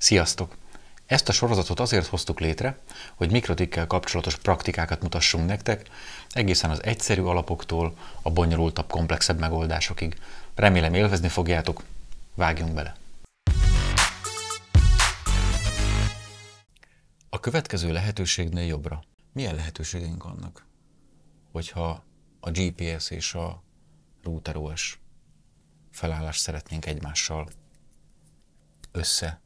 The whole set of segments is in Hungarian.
Sziasztok! Ezt a sorozatot azért hoztuk létre, hogy mikrotikkel kapcsolatos praktikákat mutassunk nektek, egészen az egyszerű alapoktól a bonyolultabb, komplexebb megoldásokig. Remélem élvezni fogjátok, vágjunk bele! A következő lehetőségnél jobbra. Milyen lehetőségeink vannak, hogyha a GPS és a router OS felállást szeretnénk egymással össze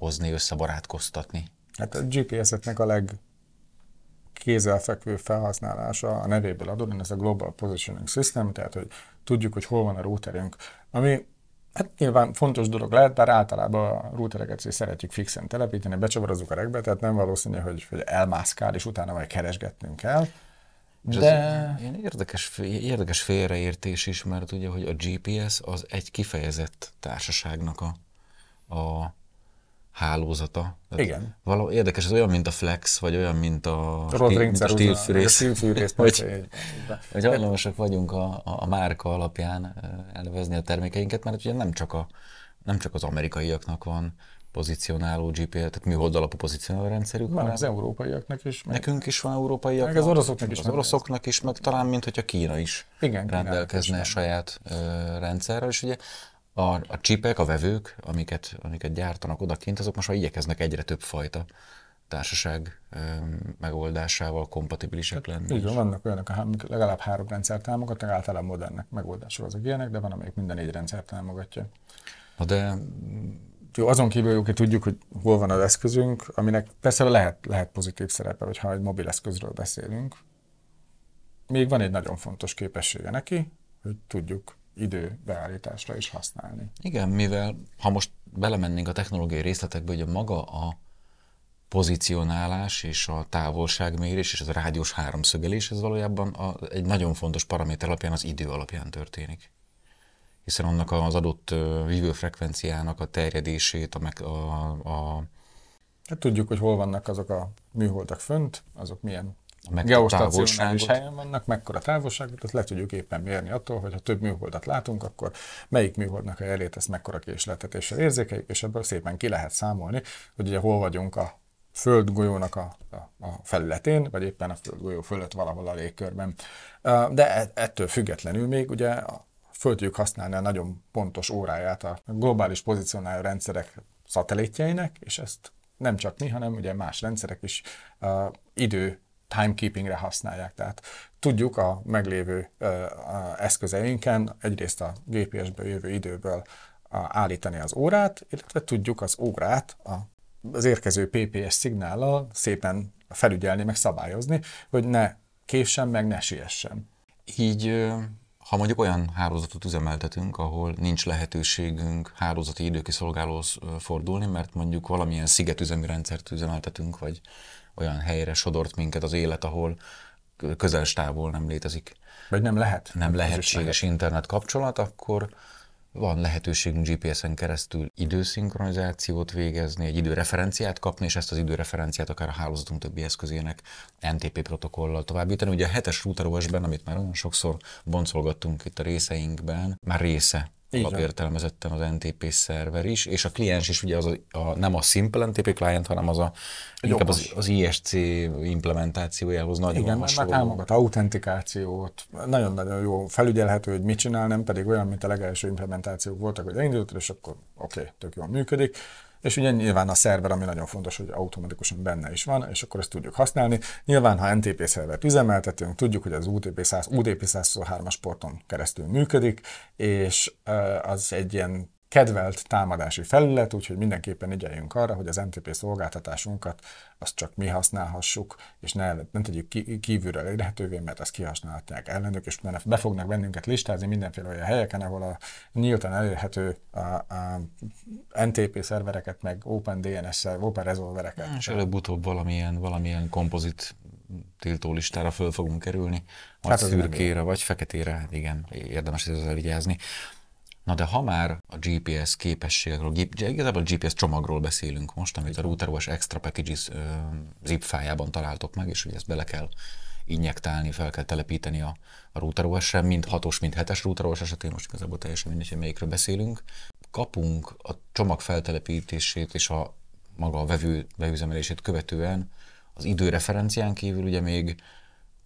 hozni, összebarátkoztatni? Hát a GPS-eknek a leg kézzelfekvő felhasználása a nevéből adódóan, ez a Global Positioning System, tehát hogy tudjuk, hogy hol van a routerünk, ami hát nyilván fontos dolog lehet, bár általában a routereket szeretjük fixen telepíteni, becsavarozzuk a regbe, tehát nem valószínű, hogy, hogy elmászkál, és utána majd keresgetnünk kell. De... Ilyen érdekes, érdekes félreértés is, mert ugye, hogy a GPS az egy kifejezett társaságnak a, a hálózata. Tehát Igen. Való érdekes, ez olyan, mint a flex, vagy olyan, mint a, mint a stílfűrész. stílfűrész hogy, hogy hajlamosak vagyunk a, a, a, márka alapján elvezni a termékeinket, mert ugye nem csak, a, nem csak az amerikaiaknak van pozícionáló GPL, tehát mi alapú pozícionáló rendszerük. Már az európaiaknak is. Meg Nekünk is van európaiak. Meg az oroszoknak is. Az oroszoknak is, meg talán mint hogy a Kína is Igen, rendelkezne Kína saját rendszerrel. És ugye a, a csipek, a vevők, amiket, amiket gyártanak odakint, azok most már igyekeznek egyre több fajta társaság megoldásával kompatibilisek lenni. Így van, vannak olyanok, amik legalább három rendszer támogatnak, általában modernek megoldások azok ilyenek, de van, amelyik minden egy rendszer támogatja. Na de... Jó, azon kívül hogy tudjuk, hogy hol van az eszközünk, aminek persze lehet, lehet pozitív szerepe, hogyha egy mobil eszközről beszélünk. Még van egy nagyon fontos képessége neki, hogy tudjuk időbeállításra is használni. Igen, mivel ha most belemennénk a technológiai részletekbe, hogy a maga a pozícionálás és a távolságmérés és az a rádiós háromszögelés, ez valójában a, egy nagyon fontos paraméter alapján az idő alapján történik. Hiszen annak az adott vívőfrekvenciának a terjedését, a, meg, a, a Hát tudjuk, hogy hol vannak azok a műholdak fönt, azok milyen geostacionális helyen vannak, mekkora távolságot, azt le tudjuk éppen mérni attól, hogy ha több műholdat látunk, akkor melyik műholdnak a jelét ezt mekkora késletetéssel érzékeljük, és ebből szépen ki lehet számolni, hogy ugye hol vagyunk a földgolyónak a, a, a felületén, vagy éppen a földgolyó fölött valahol a légkörben. De e, ettől függetlenül még ugye föl tudjuk használni a nagyon pontos óráját a globális pozícionáló rendszerek szatellitjeinek, és ezt nem csak mi, hanem ugye más rendszerek is uh, idő timekeepingre használják. Tehát tudjuk a meglévő eszközeinken egyrészt a GPS-ből jövő időből állítani az órát, illetve tudjuk az órát a az érkező PPS szignállal szépen felügyelni, meg szabályozni, hogy ne késsen, meg ne siessen. Így, ha mondjuk olyan hálózatot üzemeltetünk, ahol nincs lehetőségünk hálózati időkiszolgálóhoz fordulni, mert mondjuk valamilyen szigetüzemi rendszert üzemeltetünk, vagy olyan helyre sodort minket az élet, ahol távol nem létezik. Vagy nem lehet. Nem hát, lehetséges internet kapcsolat, akkor van lehetőségünk GPS-en keresztül időszinkronizációt végezni, egy időreferenciát kapni, és ezt az időreferenciát akár a hálózatunk többi eszközének NTP protokollal továbbítani. Ugye a hetes router OS-ben, amit már nagyon sokszor boncolgattunk itt a részeinkben, már része így alapértelmezettem az NTP szerver is, és a kliens is ugye az a, a, nem a simple NTP client, hanem az a, inkább az, az ISC implementációjához nagyon Igen, hasonló. Igen, támogat autentikációt, nagyon-nagyon jó felügyelhető, hogy mit csinál, nem pedig olyan, mint a legelső implementációk voltak, hogy elindult, és akkor oké, okay, tök jól működik és ugye nyilván a szerver, ami nagyon fontos, hogy automatikusan benne is van, és akkor ezt tudjuk használni. Nyilván, ha NTP szervert üzemeltetünk, tudjuk, hogy az UTP 100, UDP 123-as porton keresztül működik, és az egy ilyen kedvelt támadási felület, úgyhogy mindenképpen igyeljünk arra, hogy az MTP szolgáltatásunkat azt csak mi használhassuk, és ne, nem tegyük kívülről érhetővé, mert azt kihasználhatják ellenük, és utána be fognak bennünket listázni mindenféle olyan helyeken, ahol a nyíltan elérhető a, a NTP szervereket, meg Open DNS-szel, Open Resolvereket. És előbb-utóbb valamilyen, valamilyen kompozit tiltó listára föl fogunk kerülni, vagy hát szürkére, vagy feketére, hát igen, érdemes ezzel vigyázni. Na de ha már a GPS képességről, igazából a GPS csomagról beszélünk most, amit a RouterOS Extra Packages zip fájában találtok meg, és hogy ezt bele kell injektálni, fel kell telepíteni a, a RouterOS-re, mind 6-os, mind 7-es RouterOS esetén, most igazából teljesen mindegy, hogy melyikről beszélünk. Kapunk a csomag feltelepítését és a maga a vevő beüzemelését követően az időreferencián kívül ugye még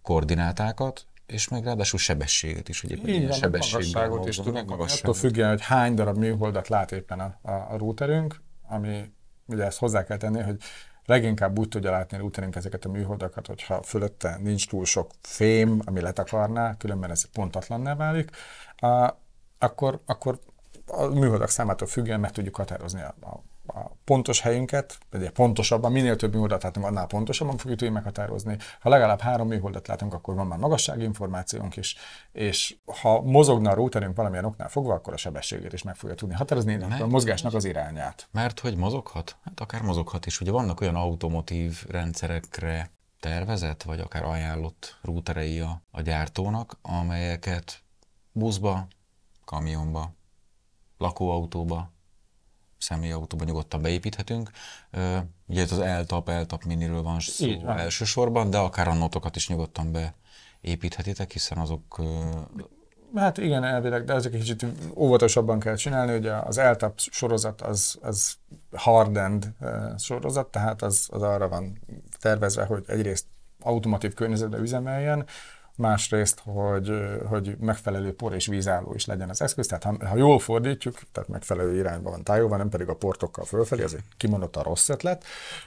koordinátákat, és meg ráadásul sebességet is, hogy éppen Így, ilyen sebességben is tudunk magasságot. Attól függően, hogy hány darab műholdat lát éppen a, a, a routerünk, ami ugye ezt hozzá kell tenni, hogy leginkább úgy tudja látni a routerünk ezeket a műholdakat, hogyha fölötte nincs túl sok fém, ami letakarná, különben ez pontatlanná válik, a, akkor, akkor a műholdak számától függően meg tudjuk határozni a, a a pontos helyünket, pedig pontosabban, minél több műholdat látunk, annál pontosabban fogjuk tudni meghatározni. Ha legalább három műholdat látunk, akkor van már információnk is, és ha mozogna a routerünk valamilyen oknál fogva, akkor a sebességét is meg fogja tudni határozni, mert, a mozgásnak az irányát. Mert hogy mozoghat? Hát akár mozoghat is. Ugye vannak olyan automotív rendszerekre tervezett, vagy akár ajánlott rúterei a, a gyártónak, amelyeket buszba, kamionba, lakóautóba személyautóba nyugodtan beépíthetünk. Ugye itt az eltap, eltap miniről van szó Így van. elsősorban, de akár a notokat is nyugodtan beépíthetitek, hiszen azok... Hát igen, elvileg, de ezek egy kicsit óvatosabban kell csinálni, ugye az eltap sorozat az, az hardend sorozat, tehát az, az arra van tervezve, hogy egyrészt automatív környezetben üzemeljen, másrészt, hogy, hogy megfelelő por és vízálló is legyen az eszköz, tehát ha, ha jól fordítjuk, tehát megfelelő irányban van tájolva, nem pedig a portokkal fölfelé, ez egy a rossz ötlet,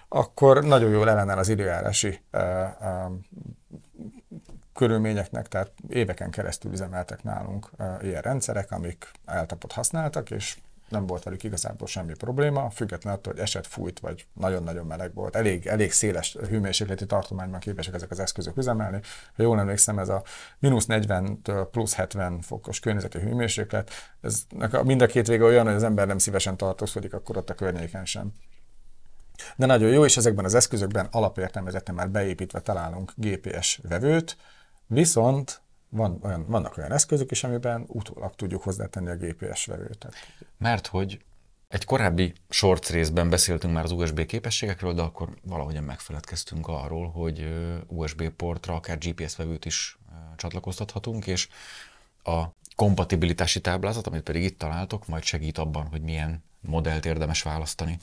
akkor nagyon jól ellenáll az időjárási uh, uh, körülményeknek, tehát éveken keresztül üzemeltek nálunk uh, ilyen rendszerek, amik eltapot használtak, és nem volt velük igazából semmi probléma, független attól, hogy eset fújt, vagy nagyon-nagyon meleg volt. Elég, elég széles hőmérsékleti tartományban képesek ezek az eszközök üzemelni. Ha jól emlékszem, ez a mínusz 40 plusz 70 fokos környezeti hőmérséklet, ez mind a két vége olyan, hogy az ember nem szívesen tartózkodik akkor ott a környéken sem. De nagyon jó, és ezekben az eszközökben alapértelmezetten már beépítve találunk GPS vevőt, viszont van olyan, vannak olyan eszközök is, amiben utólag tudjuk hozzátenni a GPS verőt. Mert hogy egy korábbi shorts részben beszéltünk már az USB képességekről, de akkor valahogyan megfeledkeztünk arról, hogy USB portra akár GPS vevőt is csatlakoztathatunk, és a kompatibilitási táblázat, amit pedig itt találtok, majd segít abban, hogy milyen modellt érdemes választani.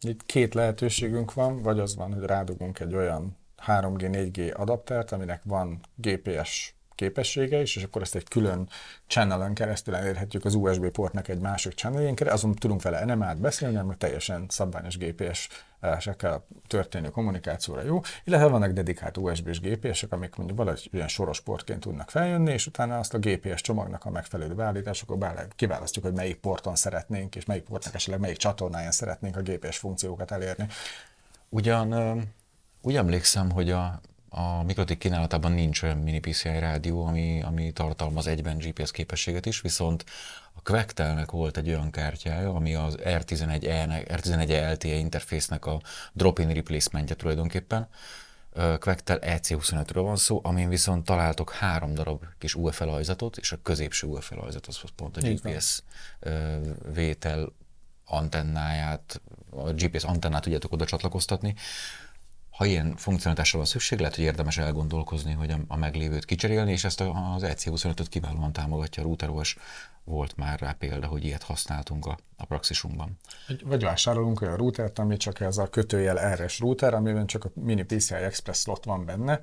Itt két lehetőségünk van, vagy az van, hogy rádugunk egy olyan 3G, 4G adaptert, aminek van GPS képessége is, és akkor ezt egy külön channelen keresztül elérhetjük az USB portnak egy másik channeljén keresztül, azon tudunk vele NMA-t beszélni, mert teljesen szabványos GPS eh, sekkel történő kommunikációra jó, illetve vannak dedikált USB-s GPS-ek, amik mondjuk valahogy ilyen soros portként tudnak feljönni, és utána azt a GPS csomagnak a megfelelő beállításokor bár kiválasztjuk, hogy melyik porton szeretnénk, és melyik portnak esetleg melyik csatornáján szeretnénk a GPS funkciókat elérni. Ugyan úgy emlékszem, hogy a a Mikrotik kínálatában nincs olyan mini PCI rádió, ami, ami tartalmaz egyben GPS képességet is, viszont a Quectelnek volt egy olyan kártyája, ami az R11E, R11E LTE interfésznek a drop-in replacementje tulajdonképpen. Quectel EC25-ről van szó, amin viszont találtok három darab kis UFL ajzatot, és a középső UFL ajzat az pont a GPS vétel antennáját, a GPS antennát tudjátok oda csatlakoztatni ha ilyen funkcionalitásra van szükség, lehet, hogy érdemes elgondolkozni, hogy a, a meglévőt kicserélni, és ezt az EC25-öt kiválóan támogatja a routeros. Volt már rá példa, hogy ilyet használtunk a, a praxisunkban. Vagy vásárolunk olyan routert, ami csak ez a kötőjel RS router, amiben csak a mini PCI Express slot van benne,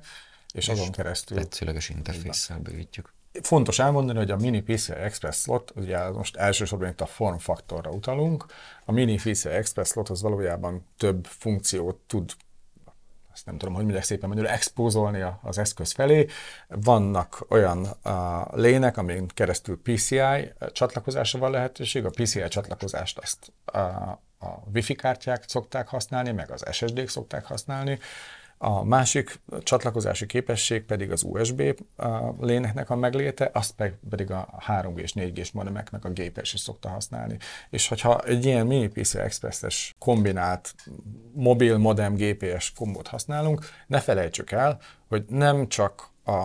és, és azon keresztül... Tetszőleges interfésszel bővítjük. Fontos elmondani, hogy a mini PCI Express slot, ugye most elsősorban itt a form faktorra utalunk, a mini PCI Express slot az valójában több funkciót tud azt nem tudom, hogy mindegy szépen menőre, expózolni az eszköz felé. Vannak olyan a, lének, amin keresztül PCI csatlakozása van lehetőség. A PCI csatlakozást azt a, a Wi-Fi kártyák szokták használni, meg az SSD-k szokták használni. A másik csatlakozási képesség pedig az USB léneknek a megléte, azt pedig a 3G és 4 g és modemeknek a gépes is szokta használni. És hogyha egy ilyen mini PC Express-es kombinált mobil modem GPS kombót használunk, ne felejtsük el, hogy nem csak a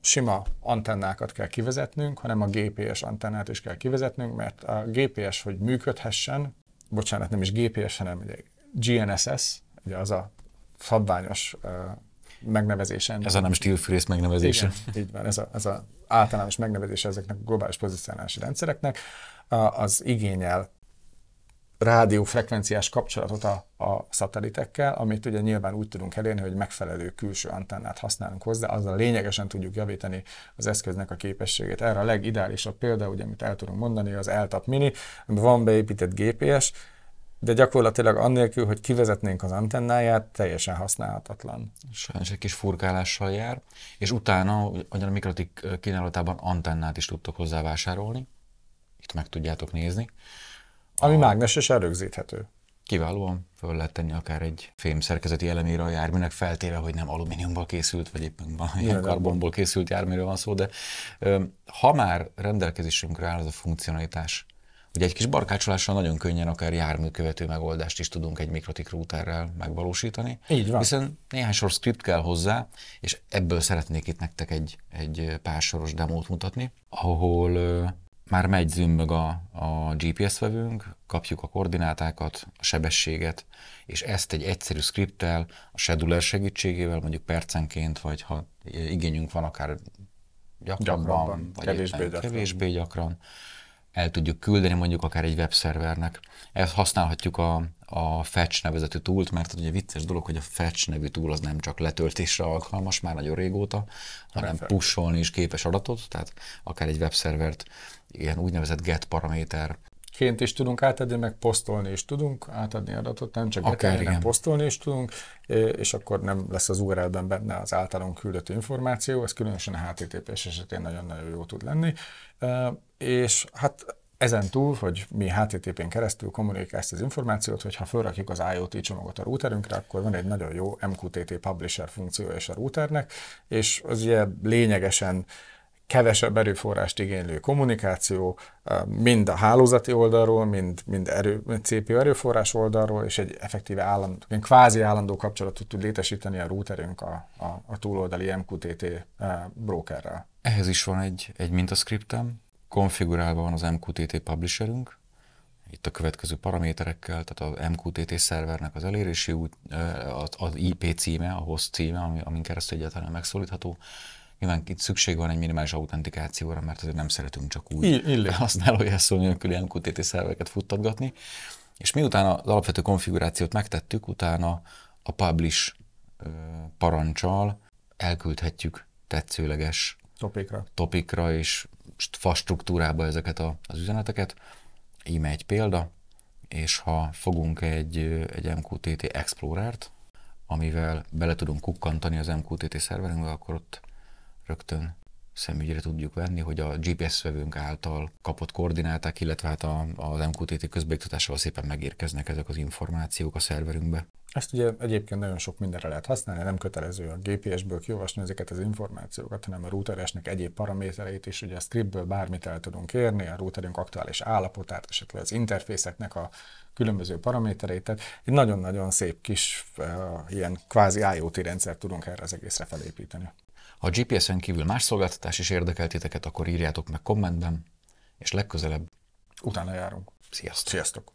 sima antennákat kell kivezetnünk, hanem a GPS antennát is kell kivezetnünk, mert a GPS, hogy működhessen, bocsánat, nem is GPS, hanem egy GNSS, ugye az a szabványos megnevezésen. Ez a nem stílfűrész megnevezése. Igen, így van, ez a, ez a általános megnevezése ezeknek a globális pozicionálási rendszereknek, az igényel rádiófrekvenciás kapcsolatot a, a szatelitekkel, amit ugye nyilván úgy tudunk elérni, hogy megfelelő külső antennát használunk hozzá, azzal lényegesen tudjuk javítani az eszköznek a képességét. Erre a legideálisabb példa, ugye, amit el tudunk mondani, az Eltap Mini, van beépített GPS, de gyakorlatilag annélkül, hogy kivezetnénk az antennáját, teljesen használhatatlan. Sajnos egy kis furkálással jár, és utána, a Mikrotik kínálatában antennát is tudtok hozzá vásárolni, itt meg tudjátok nézni. Ami a... mágnesesen rögzíthető. Kiválóan föl lehet tenni akár egy fém szerkezeti elemére a járműnek, feltéve, hogy nem alumíniumból készült, vagy éppen valamilyen karbonból készült járműről van szó, de ha már rendelkezésünkre áll az a funkcionalitás, Ugye egy kis barkácsolással nagyon könnyen akár járműkövető megoldást is tudunk egy mikrotik routerrel megvalósítani. Így van. Hiszen néhány sor script kell hozzá, és ebből szeretnék itt nektek egy, egy pár soros demót mutatni, ahol már megy zümmög a, a GPS vevőnk, kapjuk a koordinátákat, a sebességet, és ezt egy egyszerű scripttel, a scheduler segítségével, mondjuk percenként, vagy ha igényünk van, akár gyakrabban, gyakrabban vagy kevésbé, gyakran. kevésbé gyakran, el tudjuk küldeni mondjuk akár egy webszervernek. Ezt használhatjuk a, a Fetch nevezetű túlt, mert ugye vicces dolog, hogy a Fetch nevű túl az nem csak letöltésre alkalmas már nagyon régóta, hanem pusholni is képes adatot, tehát akár egy webszervert ilyen úgynevezett get paraméter ként is tudunk átadni, meg posztolni is tudunk átadni adatot, nem csak Akár hanem posztolni is tudunk, és akkor nem lesz az URL-ben benne az általunk küldött információ, ez különösen a HTTPS esetén nagyon-nagyon jó tud lenni és hát ezen túl, hogy mi HTTP-n keresztül kommunikáljuk ezt az információt, hogy ha felrakjuk az IoT csomagot a routerünkre, akkor van egy nagyon jó MQTT Publisher funkciója és a routernek, és az ugye lényegesen kevesebb erőforrást igénylő kommunikáció, mind a hálózati oldalról, mind, mind erő, CPU erőforrás oldalról, és egy effektíve állandó, egy kvázi állandó kapcsolatot tud létesíteni a routerünk a, a, a túloldali MQTT brokerrel. Ehhez is van egy, egy mintascriptem, konfigurálva van az MQTT publisherünk, itt a következő paraméterekkel, tehát az MQTT szervernek az elérési út, eh, az IP címe, a host címe, ami, amin keresztül egyáltalán megszólítható. Nyilván itt szükség van egy minimális autentikációra, mert azért nem szeretünk csak úgy jelszó nélküli MQTT szerveket futtatgatni. És miután az alapvető konfigurációt megtettük, utána a publish eh, parancsal elküldhetjük tetszőleges topikra, topikra és fa struktúrába ezeket a, az üzeneteket. Íme egy példa, és ha fogunk egy, egy MQTT Explorer-t, amivel bele tudunk kukkantani az MQTT szerverünkbe, akkor ott rögtön szemügyre tudjuk venni, hogy a GPS vevőnk által kapott koordináták, illetve hát a, az MQTT közbeiktatásával szépen megérkeznek ezek az információk a szerverünkbe. Ezt ugye egyébként nagyon sok mindenre lehet használni, nem kötelező a GPS-ből kiolvasni ezeket az információkat, hanem a routeresnek egyéb paramétereit is, ugye a scriptből bármit el tudunk érni, a routerünk aktuális állapotát, esetleg az interfészeknek a különböző paramétereit, tehát egy nagyon-nagyon szép kis uh, ilyen kvázi IoT rendszer tudunk erre az egészre felépíteni. Ha a GPS-en kívül más szolgáltatás is érdekel akkor írjátok meg kommentben, és legközelebb utána járunk. Sziasztok! Sziasztok!